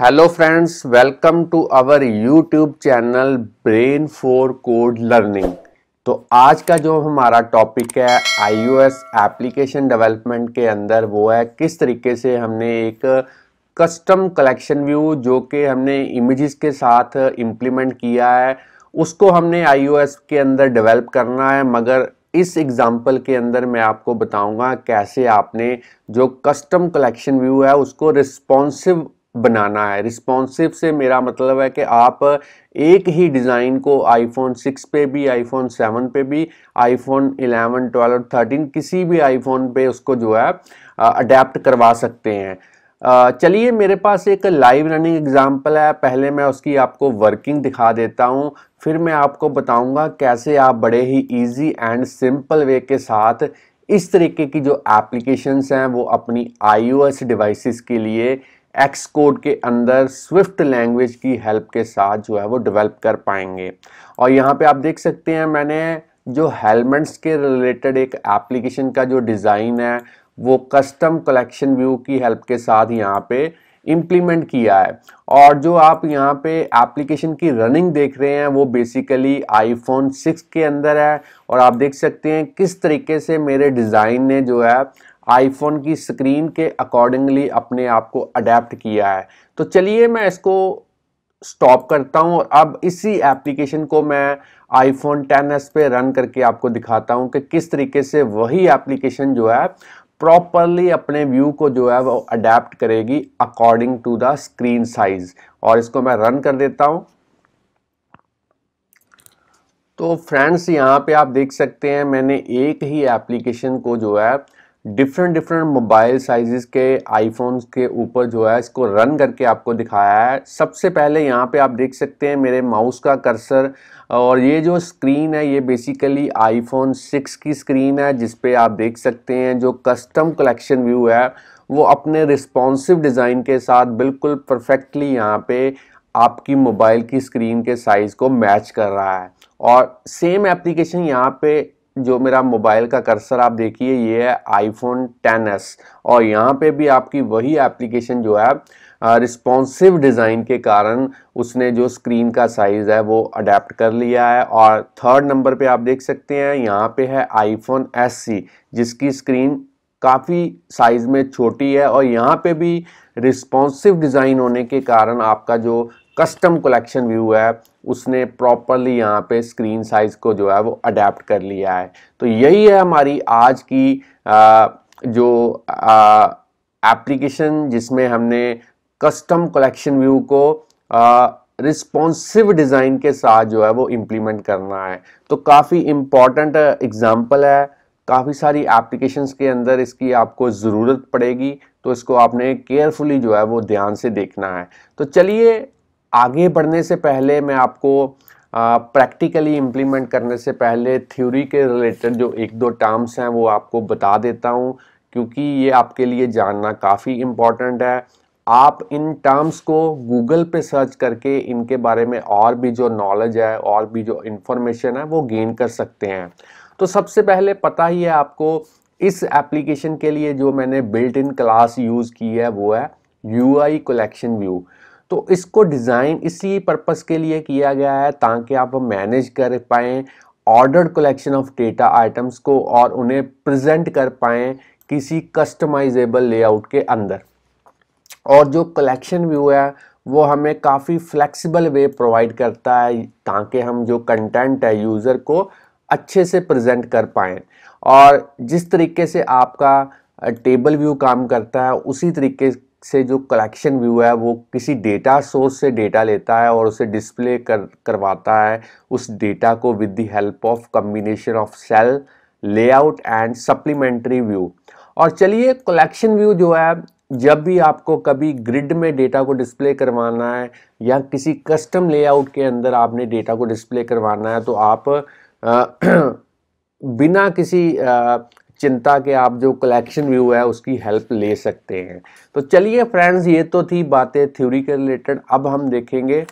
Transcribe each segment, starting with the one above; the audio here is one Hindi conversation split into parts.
hello friends welcome to our YouTube channel Brain for Code Learning तो आज का जो हमारा टॉपिक है आईओएस एप्लीकेशन डेवलपमेंट के अंदर वो है किस तरीके से हमने एक कस्टम कलेक्शन व्यू जो कि हमने इमेजेस के साथ इम्प्लीमेंट किया है उसको हमने आईओएस के अंदर डेवलप करना है मगर इस एग्ज़ाम्पल के अंदर मैं आपको बताऊंगा कैसे आपने जो कस्टम कलेक्शन व्यू है उसको रिस्पॉन्सिव बनाना है रिस्पॉन्सिव से मेरा मतलब है कि आप एक ही डिज़ाइन को आईफोन 6 पे भी आईफोन 7 पे भी आईफोन 11, 12 ट्वेल्व 13 किसी भी आईफोन पे उसको जो है अडेप्ट करवा सकते हैं चलिए मेरे पास एक लाइव रनिंग एग्जांपल है पहले मैं उसकी आपको वर्किंग दिखा देता हूँ फिर मैं आपको बताऊँगा कैसे आप बड़े ही ईजी एंड सिंपल वे के साथ इस तरीके की जो एप्लीकेशंस हैं वो अपनी आईओएस डिवाइसेस के लिए एक्स कोड के अंदर स्विफ्ट लैंग्वेज की हेल्प के साथ जो है वो डेवलप कर पाएंगे और यहाँ पे आप देख सकते हैं मैंने जो हेलमेट्स के रिलेटेड एक एप्लीकेशन का जो डिज़ाइन है वो कस्टम कलेक्शन व्यू की हेल्प के साथ यहाँ पे इम्प्लीमेंट किया है और जो आप यहाँ पे एप्लीकेशन की रनिंग देख रहे हैं वो बेसिकली आईफोन 6 के अंदर है और आप देख सकते हैं किस तरीके से मेरे डिज़ाइन ने जो है आईफोन की स्क्रीन के अकॉर्डिंगली अपने आप को अडेप्ट किया है तो चलिए मैं इसको स्टॉप करता हूँ और अब इसी एप्लीकेशन को मैं आईफोन टेन एस पे रन करके आपको दिखाता हूँ कि किस तरीके से वही एप्लीकेशन जो है प्रॉपरली अपने व्यू को जो है वो अडेप्ट करेगी according to the screen size और इसको मैं रन कर देता हूँ तो फ्रेंड्स यहाँ पे आप देख सकते हैं मैंने एक ही एप्लीकेशन को जो है डिफरेंट डिफरेंट मोबाइल साइजेस के आईफोन्स के ऊपर जो है इसको रन करके आपको दिखाया है सबसे पहले यहाँ पे आप देख सकते हैं मेरे माउस का कर्सर और ये जो स्क्रीन है ये बेसिकली आईफोन 6 की स्क्रीन है जिस पे आप देख सकते हैं जो कस्टम कलेक्शन व्यू है वो अपने रिस्पॉन्सिव डिज़ाइन के साथ बिल्कुल परफेक्टली यहाँ पे आपकी मोबाइल की स्क्रीन के साइज़ को मैच कर रहा है और सेम एप्लीकेशन यहाँ पे जो मेरा मोबाइल का कर्सर आप देखिए ये है आईफोन 10s और यहाँ पे भी आपकी वही एप्लीकेशन जो है रिस्पॉन्सिव डिज़ाइन के कारण उसने जो स्क्रीन का साइज़ है वो अडेप्ट कर लिया है और थर्ड नंबर पे आप देख सकते हैं यहाँ पे है आईफोन एस जिसकी स्क्रीन काफ़ी साइज़ में छोटी है और यहाँ पे भी रिस्पॉन्सिव डिज़ाइन होने के कारण आपका जो कस्टम कलेक्शन व्यू है उसने प्रॉपरली यहाँ पे स्क्रीन साइज़ को जो है वो अडेप्ट कर लिया है तो यही है हमारी आज की आ, जो एप्लीकेशन जिसमें हमने कस्टम कलेक्शन व्यू को रिस्पॉन्सिव डिज़ाइन के साथ जो है वो इम्प्लीमेंट करना है तो काफ़ी इम्पॉर्टेंट एग्ज़ाम्पल है काफ़ी सारी एप्लीकेशंस के अंदर इसकी आपको ज़रूरत पड़ेगी तो इसको आपने केयरफुली जो है वो ध्यान से देखना है तो चलिए आगे बढ़ने से पहले मैं आपको प्रैक्टिकली इम्प्लीमेंट करने से पहले थ्योरी के रिलेटेड जो एक दो टर्म्स हैं वो आपको बता देता हूँ क्योंकि ये आपके लिए जानना काफ़ी इम्पॉर्टेंट है आप इन टर्म्स को गूगल पे सर्च करके इनके बारे में और भी जो नॉलेज है और भी जो इन्फॉर्मेशन है वो गेन कर सकते हैं तो सबसे पहले पता ही है आपको इस एप्लीकेशन के लिए जो मैंने बिल्ट इन क्लास यूज़ की है वो है यू आई कलेक्शन व्यू तो इसको डिज़ाइन इसी पर्पस के लिए किया गया है ताकि आप मैनेज कर पाएँ ordered collection of data items को और उन्हें प्रेजेंट कर पाएँ किसी कस्टमाइजेबल लेआउट के अंदर और जो कलेक्शन व्यू है वो हमें काफ़ी फ्लेक्सिबल वे प्रोवाइड करता है ताकि हम जो कंटेंट है यूज़र को अच्छे से प्रेजेंट कर पाएँ और जिस तरीके से आपका टेबल व्यू काम करता है उसी तरीके से जो कलेक्शन व्यू है वो किसी डेटा सोर्स से डेटा लेता है और उसे डिस्प्ले कर करवाता है उस डेटा को with the help of combination of cell layout and supplementary view और चलिए कलेक्शन व्यू जो है जब भी आपको कभी ग्रिड में डेटा को डिस्प्ले करवाना है या किसी कस्टम लेआउट के अंदर आपने डेटा को डिस्प्ले करवाना है तो आप आ, बिना किसी चिंता के आप जो कलेक्शन व्यू है उसकी हेल्प ले सकते हैं तो चलिए फ्रेंड्स ये तो थी बातें थ्योरी के रिलेटेड अब हम देखेंगे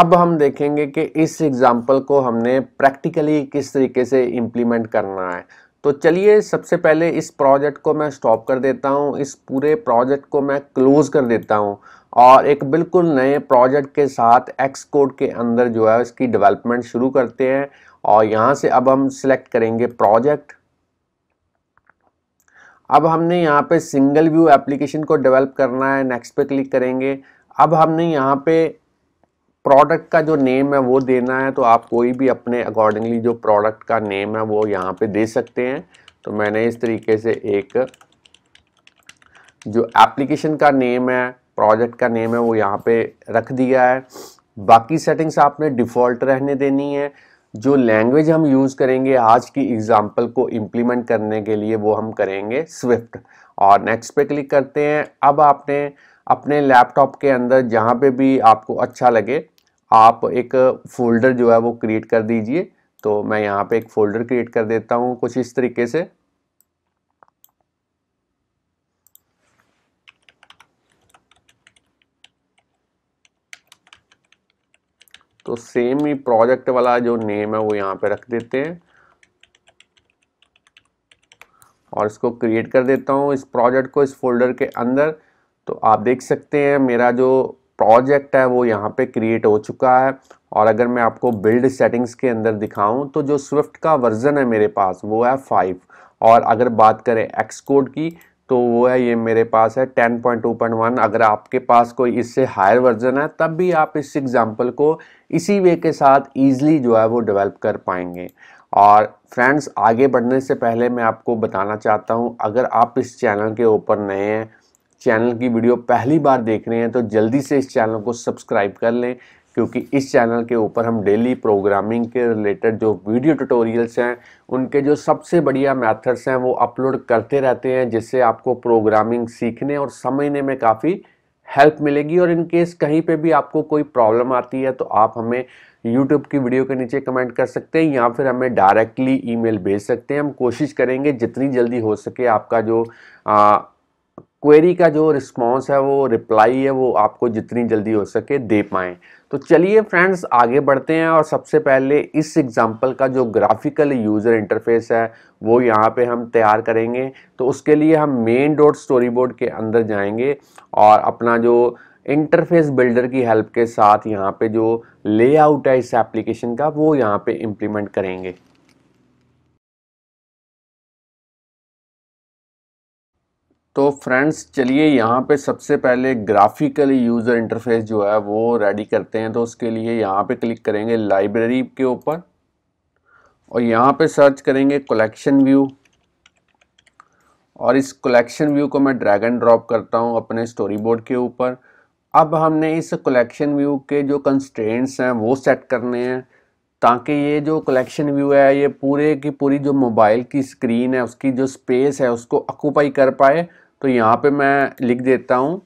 अब हम देखेंगे कि इस एग्जाम्पल को हमने प्रैक्टिकली किस तरीके से इम्प्लीमेंट करना है तो चलिए सबसे पहले इस प्रोजेक्ट को मैं स्टॉप कर देता हूँ इस पूरे प्रोजेक्ट को मैं क्लोज़ कर देता हूँ और एक बिल्कुल नए प्रोजेक्ट के साथ एक्स कोड के अंदर जो है इसकी डेवलपमेंट शुरू करते हैं और यहाँ से अब हम सिलेक्ट करेंगे प्रोजेक्ट अब हमने यहाँ पे सिंगल व्यू एप्लीकेशन को डेवलप करना है नेक्स्ट पे क्लिक करेंगे अब हमने यहाँ पे प्रोडक्ट का जो नेम है वो देना है तो आप कोई भी अपने अकॉर्डिंगली जो प्रोडक्ट का नेम है वो यहाँ पे दे सकते हैं तो मैंने इस तरीके से एक जो एप्लीकेशन का नेम है प्रोजेक्ट का नेम है वो यहाँ पे रख दिया है बाकी सेटिंग्स आपने डिफ़ॉल्ट रहने देनी है जो लैंग्वेज हम यूज़ करेंगे आज की एग्ज़ाम्पल को इम्प्लीमेंट करने के लिए वो हम करेंगे स्विफ्ट और नेक्स्ट पे क्लिक करते हैं अब आपने अपने लैपटॉप के अंदर जहाँ पे भी आपको अच्छा लगे आप एक फ़ोल्डर जो है वो क्रिएट कर दीजिए तो मैं यहाँ पे एक फ़ोल्डर क्रिएट कर देता हूँ कुछ इस तरीके से तो सेम ही प्रोजेक्ट वाला जो नेम है वो यहाँ पे रख देते हैं और इसको क्रिएट कर देता हूँ इस प्रोजेक्ट को इस फोल्डर के अंदर तो आप देख सकते हैं मेरा जो प्रोजेक्ट है वो यहाँ पे क्रिएट हो चुका है और अगर मैं आपको बिल्ड सेटिंग्स के अंदर दिखाऊं तो जो स्विफ्ट का वर्जन है मेरे पास वो है फाइव और अगर बात करें एक्स कोड की तो वो है ये मेरे पास है 10.2.1 अगर आपके पास कोई इससे हायर वर्जन है तब भी आप इस एग्ज़ाम्पल को इसी वे के साथ ईजिली जो है वो डेवलप कर पाएंगे और फ्रेंड्स आगे बढ़ने से पहले मैं आपको बताना चाहता हूँ अगर आप इस चैनल के ऊपर नए हैं चैनल की वीडियो पहली बार देख रहे हैं तो जल्दी से इस चैनल को सब्सक्राइब कर लें क्योंकि इस चैनल के ऊपर हम डेली प्रोग्रामिंग के रिलेटेड जो वीडियो ट्यूटोरियल्स हैं उनके जो सबसे बढ़िया मेथड्स हैं वो अपलोड करते रहते हैं जिससे आपको प्रोग्रामिंग सीखने और समझने में काफ़ी हेल्प मिलेगी और इन केस कहीं पे भी आपको कोई प्रॉब्लम आती है तो आप हमें यूट्यूब की वीडियो के नीचे कमेंट कर सकते हैं या फिर हमें डायरेक्टली ईमेल भेज सकते हैं हम कोशिश करेंगे जितनी जल्दी हो सके आपका जो आ, क्वेरी का जो रिस्पांस है वो रिप्लाई है वो आपको जितनी जल्दी हो सके दे पाएँ तो चलिए फ्रेंड्स आगे बढ़ते हैं और सबसे पहले इस एग्जाम्पल का जो ग्राफिकल यूज़र इंटरफेस है वो यहाँ पे हम तैयार करेंगे तो उसके लिए हम मेन डॉट स्टोरी बोर्ड के अंदर जाएंगे और अपना जो इंटरफेस बिल्डर की हेल्प के साथ यहाँ पे जो लेआउट है इस एप्लीकेशन का वो यहाँ पे इम्प्लीमेंट करेंगे तो फ्रेंड्स चलिए यहाँ पे सबसे पहले ग्राफिकल यूज़र इंटरफेस जो है वो रेडी करते हैं तो उसके लिए यहाँ पे क्लिक करेंगे लाइब्रेरी के ऊपर और यहाँ पे सर्च करेंगे कलेक्शन व्यू और इस कलेक्शन व्यू को मैं ड्रैग एंड ड्रॉप करता हूँ अपने स्टोरी बोर्ड के ऊपर अब हमने इस कलेक्शन व्यू के जो कंस्ट्रेंट्स हैं वो सेट करने हैं ताकि ये जो कलेक्शन व्यू है ये पूरे की पूरी जो मोबाइल की स्क्रीन है उसकी जो स्पेस है उसको ऑक्यूपाई कर पाए तो यहाँ पे मैं लिख देता हूँ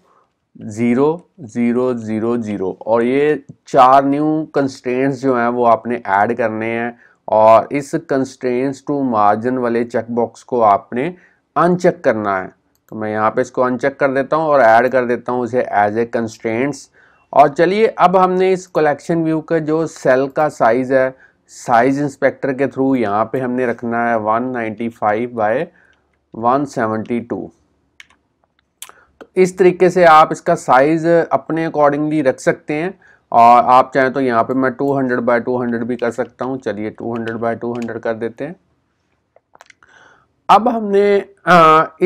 ज़ीरो ज़ीरो ज़ीरो ज़ीरो और ये चार न्यू कंस्टेंट्स जो हैं वो आपने ऐड करने हैं और इस कंस्टेंट्स टू मार्जिन वाले चेक बॉक्स को आपने अनचेक करना है तो मैं यहाँ पे इसको अनचेक कर देता हूँ और ऐड कर देता हूँ उसे एज ए कंस्टेंट्स और चलिए अब हमने इस कलेक्शन व्यू का जो सेल का साइज़ है साइज़ इंस्पेक्टर के थ्रू यहाँ पे हमने रखना है 195 बाय 172 इस तरीके से आप इसका साइज़ अपने अकॉर्डिंगली रख सकते हैं और आप चाहें तो यहाँ पे मैं 200 हंड्रेड बाई टू भी कर सकता हूँ चलिए 200 हंड्रेड बाई टू कर देते हैं अब हमने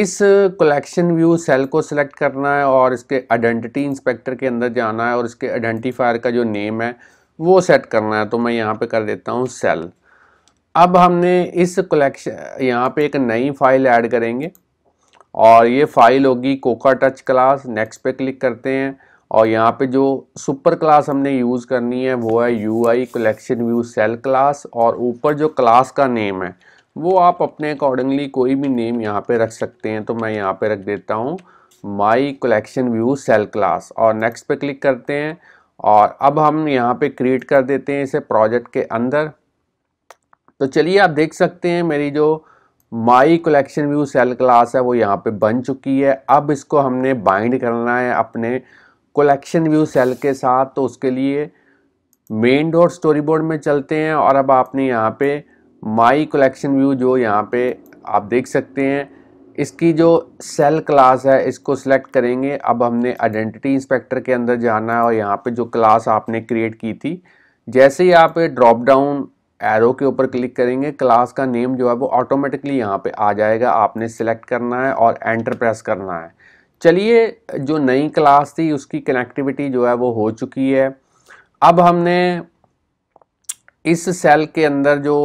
इस कलेक्शन व्यू सेल को सिलेक्ट करना है और इसके आइडेंटिटी इंस्पेक्टर के अंदर जाना है और इसके आइडेंटिफायर का जो नेम है वो सेट करना है तो मैं यहाँ पे कर देता हूँ सेल अब हमने इस कलेक्शन यहाँ पे एक नई फाइल ऐड करेंगे और ये फाइल होगी कोका टच क्लास नेक्स्ट पे क्लिक करते हैं और यहाँ पे जो सुपर क्लास हमने यूज़ करनी है वो है U I collection view cell class और ऊपर जो क्लास का नेम है वो आप अपने अकॉर्डिंगली कोई भी नेम यहाँ पे रख सकते हैं तो मैं यहाँ पे रख देता हूँ my collection view cell class और नेक्स्ट पे क्लिक करते हैं और अब हम यहाँ पे क्रिएट कर देते हैं इसे प्रोजेक्ट के अंदर तो चलिए आप देख सकते हैं मेरी जो my collection view cell class है वो यहाँ पे बन चुकी है अब इसको हमने बाइंड करना है अपने कलेक्शन व्यू सेल के साथ तो उसके लिए मेन डॉट स्टोरी बोर्ड में चलते हैं और अब आपने यहाँ पे माई कलेक्शन व्यू जो यहाँ पे आप देख सकते हैं इसकी जो सेल क्लास है इसको सिलेक्ट करेंगे अब हमने आइडेंटिटी इंस्पेक्टर के अंदर जाना है और यहाँ पे जो क्लास आपने क्रिएट की थी जैसे ही आप ड्रॉप डाउन एरो के ऊपर क्लिक करेंगे क्लास का नेम जो है वो ऑटोमेटिकली यहाँ पे आ जाएगा आपने सेलेक्ट करना है और एंटर प्रेस करना है चलिए जो नई क्लास थी उसकी कनेक्टिविटी जो है वो हो चुकी है अब हमने इस सेल के अंदर जो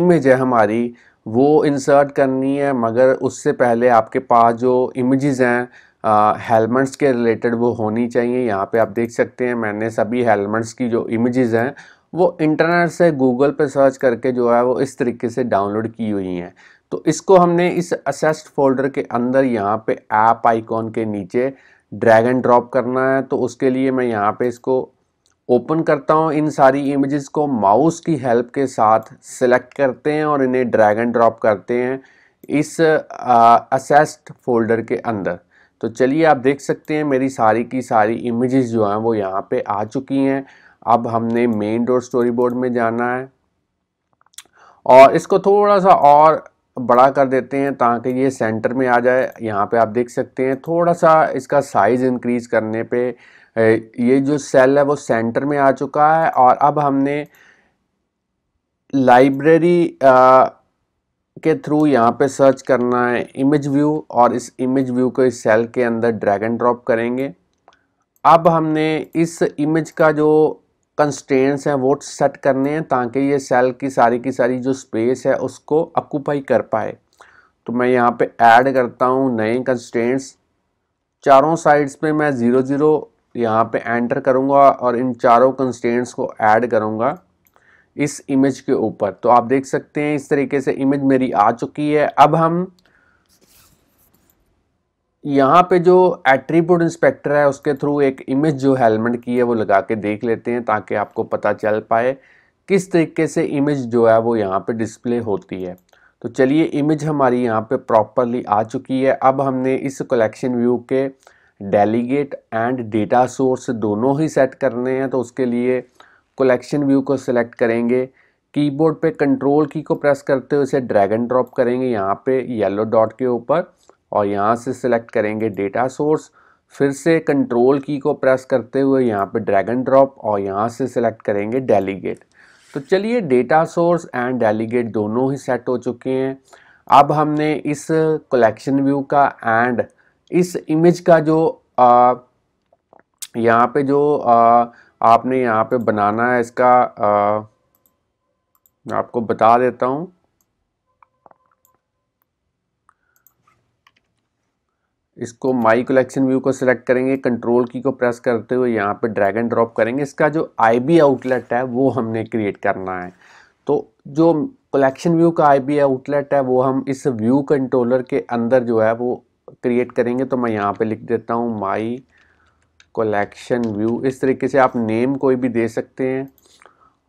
इमेज है हमारी वो इंसर्ट करनी है मगर उससे पहले आपके पास जो इमेजेस हैं हेलमेट्स के रिलेटेड वो होनी चाहिए यहाँ पे आप देख सकते हैं मैंने सभी हेलमेट्स की जो इमेजेस हैं वो इंटरनेट से गूगल पे सर्च करके जो है वो इस तरीके से डाउनलोड की हुई हैं तो इसको हमने इस असेस्ड फोल्डर के अंदर यहाँ पे ऐप आइकॉन के नीचे ड्रैग एंड ड्रॉप करना है तो उसके लिए मैं यहाँ पे इसको ओपन करता हूँ इन सारी इमेजेस को माउस की हेल्प के साथ सेलेक्ट करते हैं और इन्हें ड्रैग एंड ड्रॉप करते हैं इस असेस्ड फोल्डर के अंदर तो चलिए आप देख सकते हैं मेरी सारी की सारी इमेजेस जो हैं वो यहाँ पे आ चुकी हैं अब हमने मेन डोर स्टोरी बोर्ड में जाना है और इसको थोड़ा सा और बड़ा कर देते हैं ताकि ये सेंटर में आ जाए यहाँ पे आप देख सकते हैं थोड़ा सा इसका साइज़ इंक्रीज़ करने पे ये जो सेल है वो सेंटर में आ चुका है और अब हमने लाइब्रेरी के थ्रू यहाँ पे सर्च करना है इमेज व्यू और इस इमेज व्यू को इस सेल के अंदर ड्रैग एंड ड्रॉप करेंगे अब हमने इस इमेज का जो कंस्टेंट्स हैं वो सेट करने हैं ताकि ये सेल की सारी की सारी जो स्पेस है उसको ऑक्यूपाई कर पाए तो मैं यहाँ पे ऐड करता हूँ नए कंस्टेंट्स चारों साइड्स पे मैं ज़ीरो ज़ीरो यहाँ पे एंटर करूँगा और इन चारों कंस्टेंट्स को ऐड करूँगा इस इमेज के ऊपर तो आप देख सकते हैं इस तरीके से इमेज मेरी आ चुकी है अब हम यहाँ पे जो एट्रीब्यूट इंस्पेक्टर है उसके थ्रू एक इमेज जो हेलमेट की है वो लगा के देख लेते हैं ताकि आपको पता चल पाए किस तरीके से इमेज जो है वो यहाँ पे डिस्प्ले होती है तो चलिए इमेज हमारी यहाँ पे प्रॉपरली आ चुकी है अब हमने इस कलेक्शन व्यू के डेलीगेट एंड डेटा सोर्स दोनों ही सेट करने हैं तो उसके लिए कलेक्शन व्यू को सिलेक्ट करेंगे कीबोर्ड पे कंट्रोल की को प्रेस करते हुए इसे ड्रैगन ड्रॉप करेंगे यहाँ पे येलो डॉट के ऊपर और यहाँ से सिलेक्ट करेंगे डेटा सोर्स फिर से कंट्रोल की को प्रेस करते हुए यहाँ पे ड्रैग एंड ड्रॉप और यहाँ से सिलेक्ट करेंगे डेलीगेट तो चलिए डेटा सोर्स एंड डेलीगेट दोनों ही सेट हो चुके हैं अब हमने इस कलेक्शन व्यू का एंड इस इमेज का जो यहाँ पे जो आ, आपने यहाँ पे बनाना है इसका आ, मैं आपको बता देता हूँ इसको माई कलेक्शन व्यू को सिलेक्ट करेंगे कंट्रोल की को प्रेस करते हुए यहाँ पे ड्रैग एंड ड्रॉप करेंगे इसका जो आई आउटलेट है वो हमने क्रिएट करना है तो जो कलेक्शन व्यू का आई आउटलेट है वो हम इस व्यू कंट्रोलर के अंदर जो है वो क्रिएट करेंगे तो मैं यहाँ पे लिख देता हूँ माई कलेक्शन व्यू इस तरीके से आप नेम कोई भी दे सकते हैं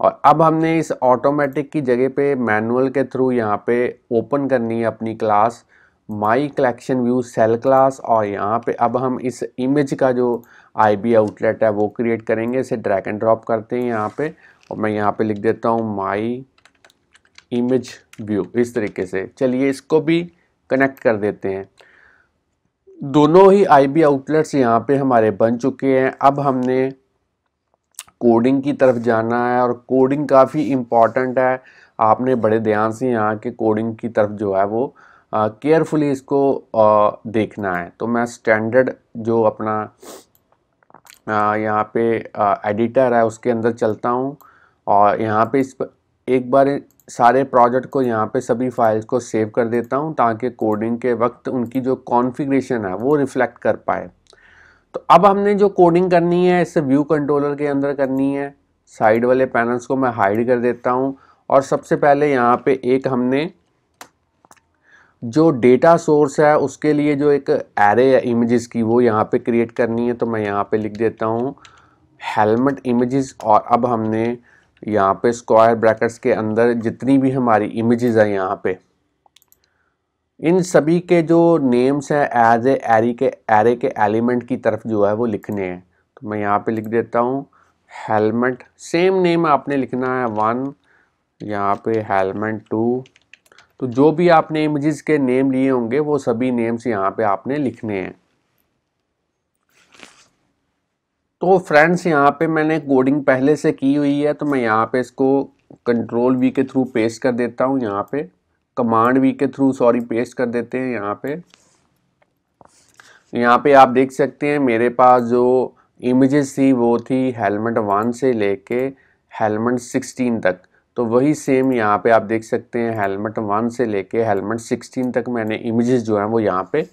और अब हमने इस ऑटोमेटिक की जगह पे मैनुअल के थ्रू यहाँ पे ओपन करनी है अपनी class my collection view cell class और यहाँ पे अब हम इस इमेज का जो आई बी आउटलेट है वो क्रिएट करेंगे इसे ड्रैग एंड ड्रॉप करते हैं यहाँ पे और मैं यहाँ पे लिख देता हूँ माई इमेज व्यू इस तरीके से चलिए इसको भी कनेक्ट कर देते हैं दोनों ही आई बी आउटलेट्स यहाँ पे हमारे बन चुके हैं अब हमने कोडिंग की तरफ जाना है और कोडिंग काफ़ी इम्पॉर्टेंट है आपने बड़े ध्यान से यहाँ के कोडिंग की तरफ जो है वो केयरफुली इसको देखना है तो मैं स्टैंडर्ड जो अपना यहाँ पे एडिटर है उसके अंदर चलता हूँ और यहाँ पे इस पर एक बार सारे प्रोजेक्ट को यहाँ पे सभी फाइल्स को सेव कर देता हूँ ताकि कोडिंग के वक्त उनकी जो कॉन्फ़िगरेशन है वो रिफ्लेक्ट कर पाए तो अब हमने जो कोडिंग करनी है इसे व्यू कंट्रोलर के अंदर करनी है साइड वाले पैनल्स को मैं हाइड कर देता हूँ और सबसे पहले यहाँ पे एक हमने जो डेटा सोर्स है उसके लिए जो एक एरे है इमेजेस की वो यहाँ पे क्रिएट करनी है तो मैं यहाँ पे लिख देता हूँ हेलमेट इमेजेस और अब हमने यहाँ पे स्क्वायर ब्रैकेट्स के अंदर जितनी भी हमारी इमेजेस हैं यहाँ पे इन सभी के जो नेम्स हैं एज ए एरी के एरे के एलिमेंट की तरफ जो है वो लिखने हैं तो मैं यहाँ पे लिख देता हूँ हेलमेट सेम नेम आपने लिखना है वन यहाँ पे हेलमेट टू तो जो भी आपने इमेजेस के नेम लिए होंगे वो सभी नेम्स यहाँ पे आपने लिखने हैं तो फ्रेंड्स यहाँ पे मैंने कोडिंग पहले से की हुई है तो मैं यहाँ पे इसको कंट्रोल वी के थ्रू पेस्ट कर देता हूँ यहाँ पे कमांड वी के थ्रू सॉरी पेस्ट कर देते हैं यहाँ पे यहाँ पे आप देख सकते हैं मेरे पास जो इमेजेस थी वो थी हेलमेट वन से लेके हेलमेट सिक्सटीन तक तो वही सेम यहाँ पे आप देख सकते हैं हेलमेट वन से लेके हेलमेट सिक्सटीन तक मैंने इमेजेस जो हैं वो यहाँ पे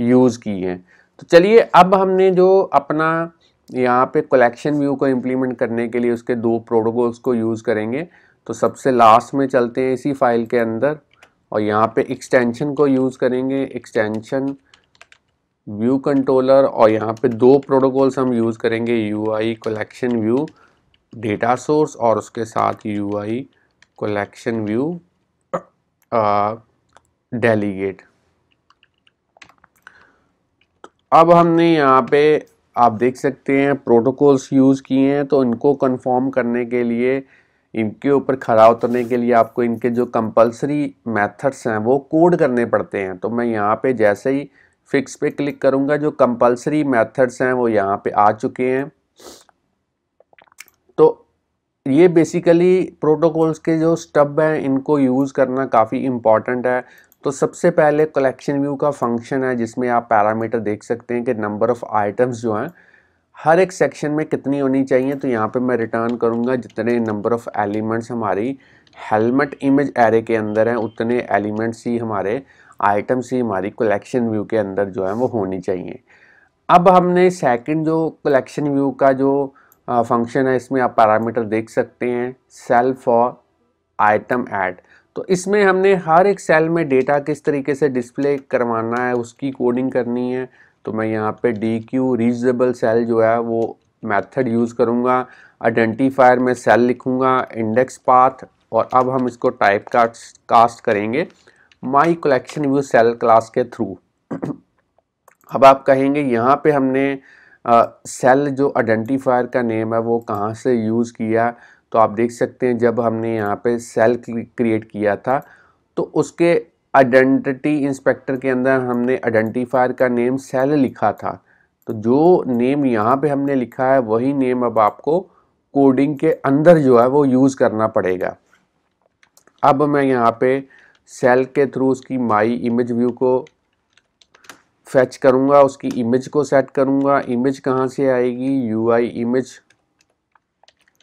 यूज़ की हैं तो चलिए अब हमने जो अपना यहाँ पे कलेक्शन व्यू को इम्प्लीमेंट करने के लिए उसके दो प्रोटोकॉल्स को यूज़ करेंगे तो सबसे लास्ट में चलते हैं इसी फाइल के अंदर और यहाँ पर एक्सटेंशन को यूज़ करेंगे एक्सटेंशन व्यू कंट्रोलर और यहाँ पर दो प्रोटोकॉल्स हम यूज़ करेंगे U I view data source और उसके साथ U I collection view delegate अब हमने यहाँ पे आप देख सकते हैं प्रोटोकॉल्स यूज़ किए हैं तो इनको कन्फर्म करने के लिए इनके ऊपर खरा उतरने के लिए आपको इनके जो कंपलसरी मेथड्स हैं वो कोड करने पड़ते हैं तो मैं यहाँ पे जैसे ही फिक्स पे क्लिक करूँगा जो कंपलसरी मेथड्स हैं वो यहाँ पे आ चुके हैं ये बेसिकली प्रोटोकॉल्स के जो स्टब हैं इनको यूज़ करना काफ़ी इम्पॉर्टेंट है तो सबसे पहले कलेक्शन व्यू का फंक्शन है जिसमें आप पैरामीटर देख सकते हैं कि नंबर ऑफ़ आइटम्स जो हैं हर एक सेक्शन में कितनी होनी चाहिए तो यहाँ पे मैं रिटर्न करूँगा जितने नंबर ऑफ़ एलिमेंट्स हमारी हेलमेट इमेज एरे के अंदर हैं उतने एलिमेंट्स ही हमारे आइटम्स ही हमारी कलेक्शन व्यू के अंदर जो है वो होनी चाहिए अब हमने सेकंड जो कलेक्शन व्यू का जो फंक्शन है इसमें आप पैरामीटर देख सकते हैं सेल फॉर आइटम ऐड तो इसमें हमने हर एक सेल में डेटा किस तरीके से डिस्प्ले करवाना है उसकी कोडिंग करनी है तो मैं यहाँ पे डी क्यू रीजनेबल सेल जो है वो मेथड यूज़ करूँगा आइडेंटिफायर में सेल लिखूँगा इंडेक्स पाथ और अब हम इसको टाइप कास्ट करेंगे my collection view cell class के थ्रू अब आप कहेंगे यहाँ पे हमने सेल जो आइडेंटिफायर का नेम है वो कहाँ से यूज़ किया तो आप देख सकते हैं जब हमने यहाँ पे सेल क्रिएट किया था तो उसके आइडेंटिटी इंस्पेक्टर के अंदर हमने आइडेंटिफायर का नेम सेल लिखा था तो जो नेम यहाँ पे हमने लिखा है वही नेम अब आपको कोडिंग के अंदर जो है वो यूज़ करना पड़ेगा अब मैं यहाँ पे सेल के थ्रू उसकी माई इमेज व्यू को फैच करूँगा उसकी इमेज को सेट करूँगा इमेज कहाँ से आएगी यू आई इमेज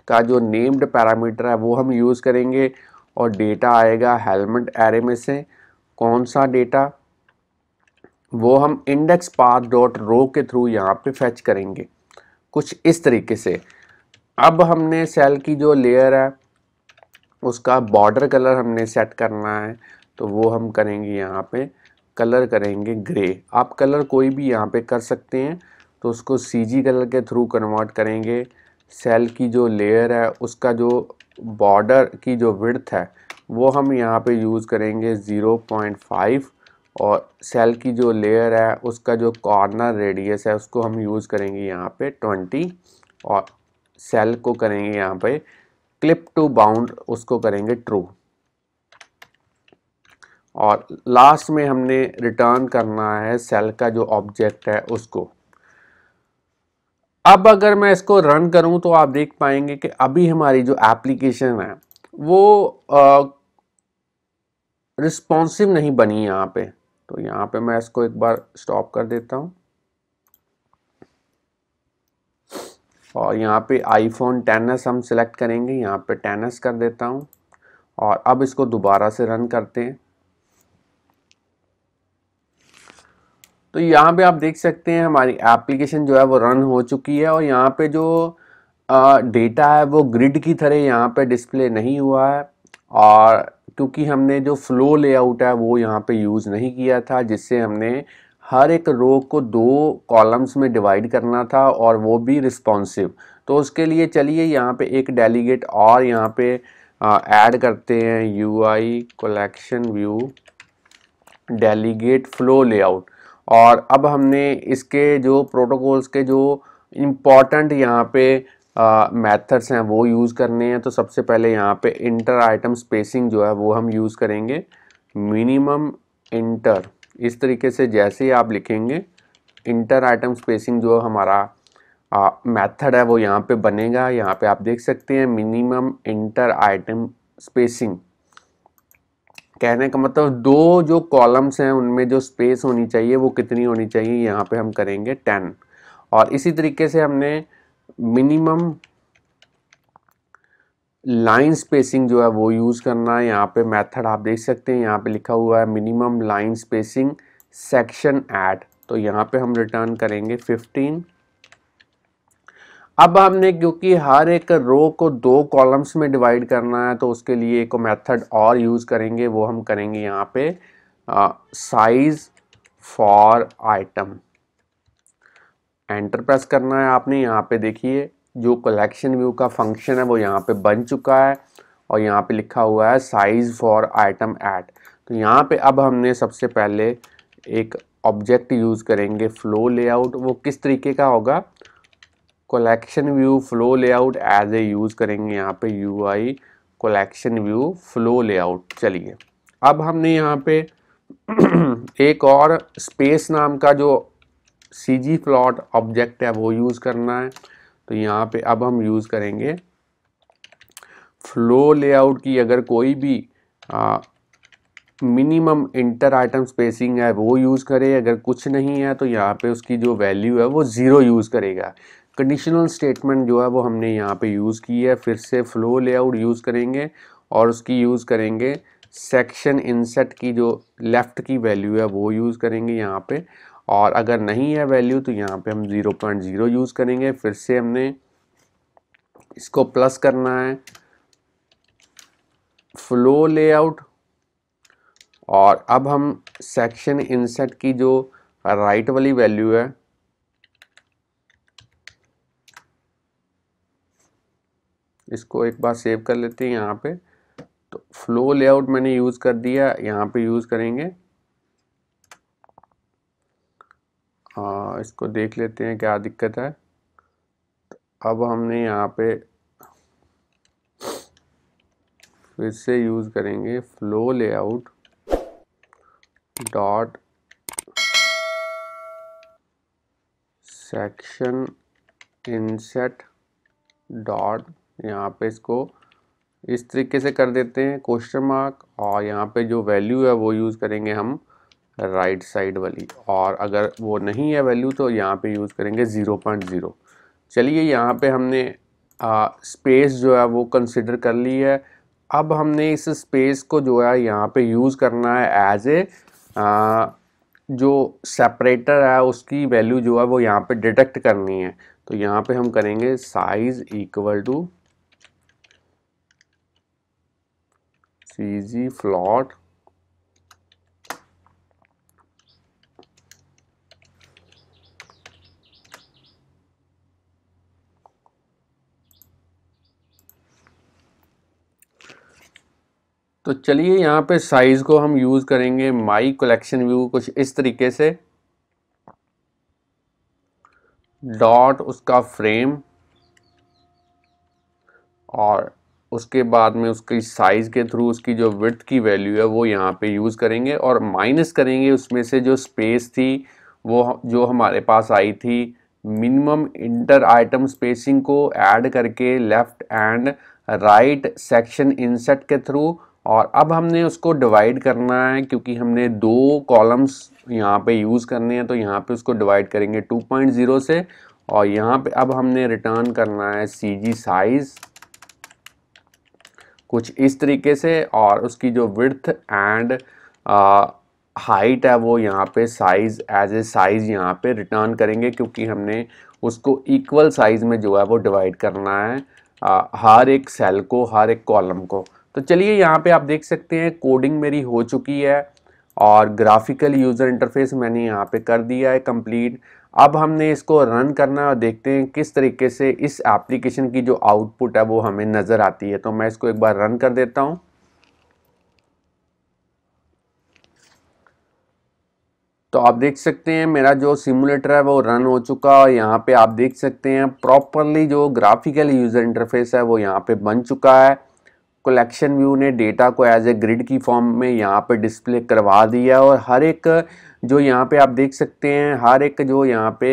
का जो नेम्ड पैरामीटर है वो हम यूज़ करेंगे और डेटा आएगा हेलमेट एरे में से कौन सा डेटा वो हम इंडेक्स पाथ डॉट रो के थ्रू यहाँ पे फैच करेंगे कुछ इस तरीके से अब हमने सेल की जो लेयर है उसका बॉर्डर कलर हमने सेट करना है तो वो हम करेंगे यहाँ पे कलर करेंगे ग्रे आप कलर कोई भी यहाँ पे कर सकते हैं तो उसको सीजी कलर के थ्रू कन्वर्ट करेंगे सेल की जो लेयर है उसका जो बॉर्डर की जो विड्थ है वो हम यहाँ पे यूज़ करेंगे 0.5 और सेल की जो लेयर है उसका जो कॉर्नर रेडियस है उसको हम यूज़ करेंगे यहाँ पे 20 और सेल को करेंगे यहाँ पे क्लिप टू बाउंड उसको करेंगे ट्रू और लास्ट में हमने रिटर्न करना है सेल का जो ऑब्जेक्ट है उसको अब अगर मैं इसको रन करूं तो आप देख पाएंगे कि अभी हमारी जो एप्लीकेशन है वो रिस्पॉन्सिव नहीं बनी यहाँ पे तो यहाँ पे मैं इसको एक बार स्टॉप कर देता हूँ और यहाँ पे आईफोन टेनस हम सिलेक्ट करेंगे यहाँ पे टेनस कर देता हूँ और अब इसको दोबारा से रन करते हैं तो यहाँ पे आप देख सकते हैं हमारी एप्लीकेशन जो है वो रन हो चुकी है और यहाँ पे जो डेटा है वो ग्रिड की तरह यहाँ पे डिस्प्ले नहीं हुआ है और क्योंकि हमने जो फ्लो लेआउट है वो यहाँ पे यूज़ नहीं किया था जिससे हमने हर एक रो को दो कॉलम्स में डिवाइड करना था और वो भी रिस्पॉन्सिव तो उसके लिए चलिए यहाँ पे एक डेलीगेट और यहाँ पे ऐड करते हैं U I collection view delegate flow layout और अब हमने इसके जो प्रोटोकॉल्स के जो इम्पॉर्टेंट यहाँ पे मेथड्स हैं वो यूज़ करने हैं तो सबसे पहले यहाँ पे इंटर आइटम स्पेसिंग जो है वो हम यूज़ करेंगे मिनिमम इंटर इस तरीके से जैसे ही आप लिखेंगे इंटर आइटम स्पेसिंग जो हमारा मेथड है वो यहाँ पे बनेगा यहाँ पे आप देख सकते हैं मिनिमम इंटर आइटम स्पेसिंग कहने का मतलब दो जो कॉलम्स हैं उनमें जो स्पेस होनी चाहिए वो कितनी होनी चाहिए यहाँ पे हम करेंगे टेन और इसी तरीके से हमने मिनिमम लाइन स्पेसिंग जो है वो यूज़ करना है यहाँ पे मेथड आप देख सकते हैं यहाँ पे लिखा हुआ है minimum line spacing section add तो यहाँ पे हम रिटर्न करेंगे फिफ्टीन अब हमने क्योंकि हर एक रो को दो कॉलम्स में डिवाइड करना है तो उसके लिए एक मेथड और यूज़ करेंगे वो हम करेंगे यहाँ पे size for item enter press करना है आपने यहाँ पे देखिए जो कलेक्शन व्यू का फंक्शन है वो यहाँ पे बन चुका है और यहाँ पे लिखा हुआ है साइज़ फॉर आइटम एट तो यहाँ पे अब हमने सबसे पहले एक ऑब्जेक्ट यूज़ करेंगे फ्लो लेआउट वो किस तरीके का होगा collection view flow layout as a use करेंगे यहाँ पे U I collection view flow layout चलिए अब हमने यहाँ पे एक और स्पेस नाम का जो सी जी प्लॉट ऑब्जेक्ट है वो यूज़ करना है तो यहाँ पे अब हम यूज़ करेंगे फ्लो लेआउट की अगर कोई भी मिनिमम इंटर आइटम स्पेसिंग है वो यूज़ करे अगर कुछ नहीं है तो यहाँ पे उसकी जो वैल्यू है वो ज़ीरो यूज़ करेगा कंडीशनल स्टेटमेंट जो है वो हमने यहाँ पे यूज़ की है फिर से फ़्लो लेआउट यूज़ करेंगे और उसकी यूज़ करेंगे सेक्शन इनसेट की जो लेफ़्ट की वैल्यू है वो यूज़ करेंगे यहाँ पे और अगर नहीं है वैल्यू तो यहाँ पे हम 0.0 यूज़ करेंगे फिर से हमने इसको प्लस करना है फ्लो लेआउट और अब हम सेक्शन इनसेट की जो राइट वाली वैल्यू है इसको एक बार सेव कर लेते हैं यहाँ पे तो फ्लो लेआउट मैंने यूज़ कर दिया यहाँ पे यूज़ करेंगे आ, हाँ, इसको देख लेते हैं क्या दिक्कत है तो अब हमने यहाँ पे फिर से यूज़ करेंगे flow layout dot section inset dot यहाँ पे इसको इस तरीके से कर देते हैं क्वेश्चन मार्क और यहाँ पे जो वैल्यू है वो यूज़ करेंगे हम राइट साइड वाली और अगर वो नहीं है वैल्यू तो यहाँ पे यूज़ करेंगे ज़ीरो पॉइंट ज़ीरो चलिए यहाँ पे हमने स्पेस जो है वो कंसिडर कर ली है अब हमने इस स्पेस को जो है यहाँ पे यूज़ करना है एज ए जो सेपरेटर है उसकी वैल्यू जो है वो यहाँ पे डिटेक्ट करनी है तो यहाँ पे हम करेंगे size equal to cg float तो चलिए यहाँ पे साइज़ को हम यूज़ करेंगे माई कलेक्शन व्यू कुछ इस तरीके से डॉट उसका फ्रेम और उसके बाद में उसकी साइज़ के थ्रू उसकी जो विथ की वैल्यू है वो यहाँ पे यूज़ करेंगे और माइनस करेंगे उसमें से जो स्पेस थी वो जो हमारे पास आई थी मिनिमम इंटर आइटम स्पेसिंग को ऐड करके left and right section inset के थ्रू और अब हमने उसको डिवाइड करना है क्योंकि हमने दो कॉलम्स यहाँ पे यूज़ करने हैं तो यहाँ पे उसको डिवाइड करेंगे 2.0 से और यहाँ पे अब हमने रिटर्न करना है सी जी साइज़ कुछ इस तरीके से और उसकी जो विड्थ एंड हाइट है वो यहाँ पे साइज़ एज ए साइज़ यहाँ पे रिटर्न करेंगे क्योंकि हमने उसको इक्वल साइज़ में जो है वो डिवाइड करना है आ, हर एक सेल को हर एक कॉलम को तो चलिए यहाँ पे आप देख सकते हैं कोडिंग मेरी हो चुकी है और ग्राफिकल यूज़र इंटरफेस मैंने यहाँ पे कर दिया है कंप्लीट अब हमने इसको रन करना है और देखते हैं किस तरीके से इस एप्लीकेशन की जो आउटपुट है वो हमें नज़र आती है तो मैं इसको एक बार रन कर देता हूँ तो आप देख सकते हैं मेरा जो सिमुलेटर है वो रन हो चुका और यहाँ पे आप देख सकते हैं प्रॉपरली जो ग्राफिकल यूज़र इंटरफेस है वो यहाँ पे बन चुका है कलेक्शन व्यू ने डेटा को एज ए ग्रिड की फॉर्म में यहाँ पे डिस्प्ले करवा दिया और हर एक जो यहाँ पे आप देख सकते हैं हर एक जो यहाँ पे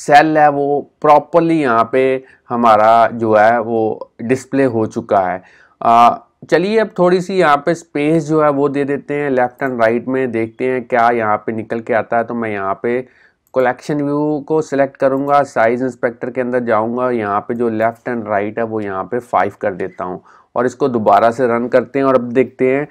सेल है वो प्रॉपरली यहाँ पे हमारा जो है वो डिस्प्ले हो चुका है चलिए अब थोड़ी सी यहाँ पे स्पेस जो है वो दे देते हैं लेफ़्ट एंड राइट में देखते हैं क्या यहाँ पे निकल के आता है तो मैं यहाँ पे कलेक्शन व्यू को सिलेक्ट करूँगा साइज़ इंस्पेक्टर के अंदर जाऊँगा यहाँ पे जो लेफ़्ट एंड राइट है वो यहाँ पे फाइव कर देता हूँ और इसको दोबारा से रन करते हैं और अब देखते हैं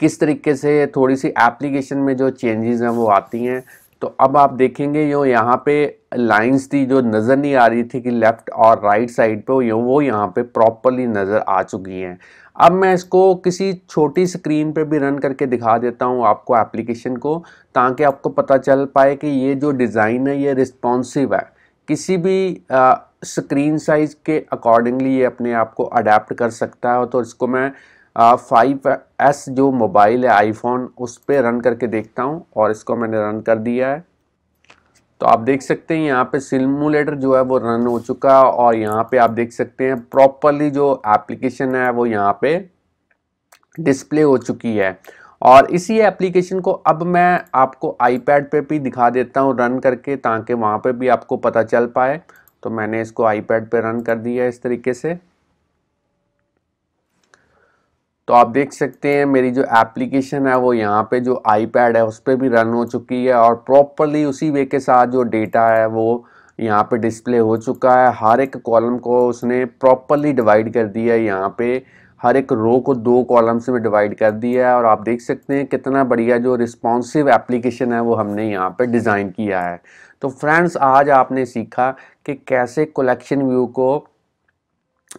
किस तरीके से थोड़ी सी एप्लीकेशन में जो चेंजेस हैं वो आती हैं तो अब आप देखेंगे यो यहाँ पे लाइंस थी जो नज़र नहीं आ रही थी कि लेफ़्ट और राइट साइड पे यो वो यहाँ पे प्रॉपरली नज़र आ चुकी हैं अब मैं इसको किसी छोटी स्क्रीन पे भी रन करके दिखा देता हूँ आपको एप्लीकेशन को ताकि आपको पता चल पाए कि ये जो डिज़ाइन है ये रिस्पॉन्सिव है किसी भी स्क्रीन साइज़ के अकॉर्डिंगली ये अपने आप को अडेप्ट कर सकता है तो इसको मैं फाइव एस जो मोबाइल है आईफोन उस पर रन करके देखता हूँ और इसको मैंने रन कर दिया है तो आप देख सकते हैं यहाँ पे सिमुलेटर जो है वो रन हो चुका है और यहाँ पे आप देख सकते हैं प्रॉपरली जो एप्लीकेशन है वो यहाँ पे डिस्प्ले हो चुकी है और इसी एप्लीकेशन को अब मैं आपको आईपैड पे भी दिखा देता हूँ रन करके ताकि वहाँ पे भी आपको पता चल पाए तो मैंने इसको आईपैड पे रन कर दिया इस तरीके से तो आप देख सकते हैं मेरी जो एप्लीकेशन है वो यहाँ पे जो आईपैड है उस पर भी रन हो चुकी है और प्रॉपरली उसी वे के साथ जो डेटा है वो यहाँ पे डिस्प्ले हो चुका है हर एक कॉलम को उसने प्रॉपरली डिवाइड कर दिया है यहाँ पे हर एक रो को दो कॉलम्स में डिवाइड कर दिया है और आप देख सकते हैं कितना बढ़िया जो रिस्पॉन्सिव एप्लीकेशन है वो हमने यहाँ पर डिज़ाइन किया है तो फ्रेंड्स आज आपने सीखा कि कैसे कलेक्शन व्यू को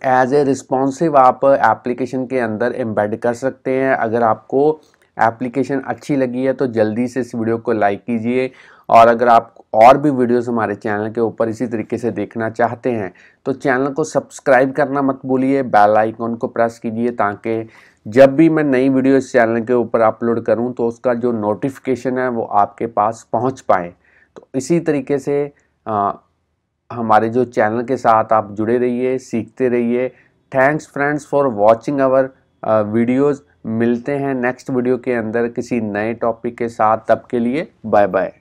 एज ए रिस्पॉन्सिव आप एप्लीकेशन के अंदर एम्बेड कर सकते हैं अगर आपको एप्लीकेशन अच्छी लगी है तो जल्दी से इस वीडियो को लाइक कीजिए और अगर आप और भी वीडियोस हमारे चैनल के ऊपर इसी तरीके से देखना चाहते हैं तो चैनल को सब्सक्राइब करना मत भूलिए बेल आइकॉन को प्रेस कीजिए ताकि जब भी मैं नई वीडियो इस चैनल के ऊपर अपलोड करूं तो उसका जो नोटिफिकेशन है वो आपके पास पहुंच पाए तो इसी तरीके से आ, हमारे जो चैनल के साथ आप जुड़े रहिए सीखते रहिए thanks friends for watching our videos मिलते हैं नेक्स्ट वीडियो के अंदर किसी नए टॉपिक के साथ तब के लिए बाय बाय